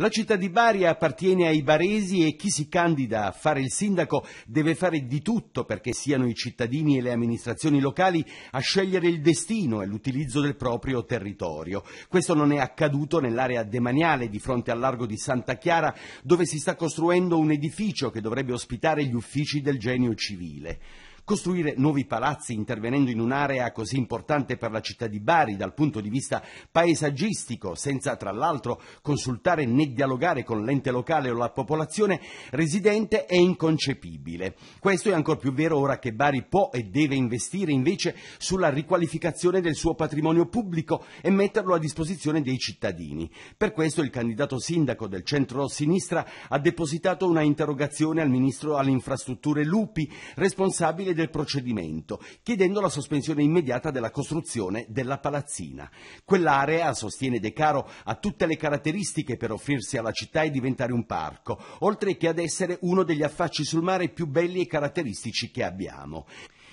La città di Bari appartiene ai baresi e chi si candida a fare il sindaco deve fare di tutto perché siano i cittadini e le amministrazioni locali a scegliere il destino e l'utilizzo del proprio territorio. Questo non è accaduto nell'area demaniale di fronte al largo di Santa Chiara dove si sta costruendo un edificio che dovrebbe ospitare gli uffici del genio civile. Costruire nuovi palazzi intervenendo in un'area così importante per la città di Bari dal punto di vista paesaggistico, senza tra l'altro consultare né dialogare con l'ente locale o la popolazione residente, è inconcepibile. Questo è ancora più vero ora che Bari può e deve investire invece sulla riqualificazione del suo patrimonio pubblico e metterlo a disposizione dei cittadini. Per questo il candidato sindaco del centro-sinistra ha depositato una interrogazione al ministro alle infrastrutture Lupi, responsabile del procedimento, chiedendo la sospensione immediata della costruzione della palazzina. Quell'area, sostiene De Caro, ha tutte le caratteristiche per offrirsi alla città e diventare un parco, oltre che ad essere uno degli affacci sul mare più belli e caratteristici che abbiamo.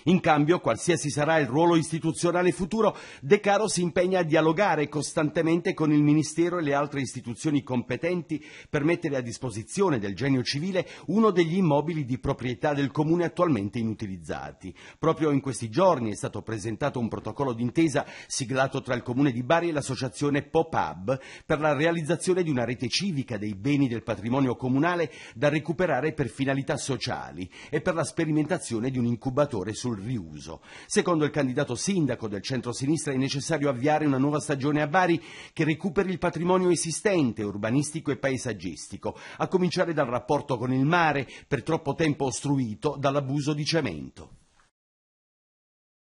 In cambio, qualsiasi sarà il ruolo istituzionale futuro, De Caro si impegna a dialogare costantemente con il Ministero e le altre istituzioni competenti per mettere a disposizione del genio civile uno degli immobili di proprietà del Comune attualmente inutilizzati. Proprio in questi giorni è stato presentato un protocollo d'intesa siglato tra il Comune di Bari e l'associazione Pop-Up per la realizzazione di una rete civica dei beni del patrimonio comunale da recuperare per finalità sociali e per la sperimentazione di un incubatore sul col riuso. Secondo il candidato sindaco del centro-sinistra è necessario avviare una nuova stagione a Bari che recuperi il patrimonio esistente, urbanistico e paesaggistico, a cominciare dal rapporto con il mare, per troppo tempo ostruito dall'abuso di cemento.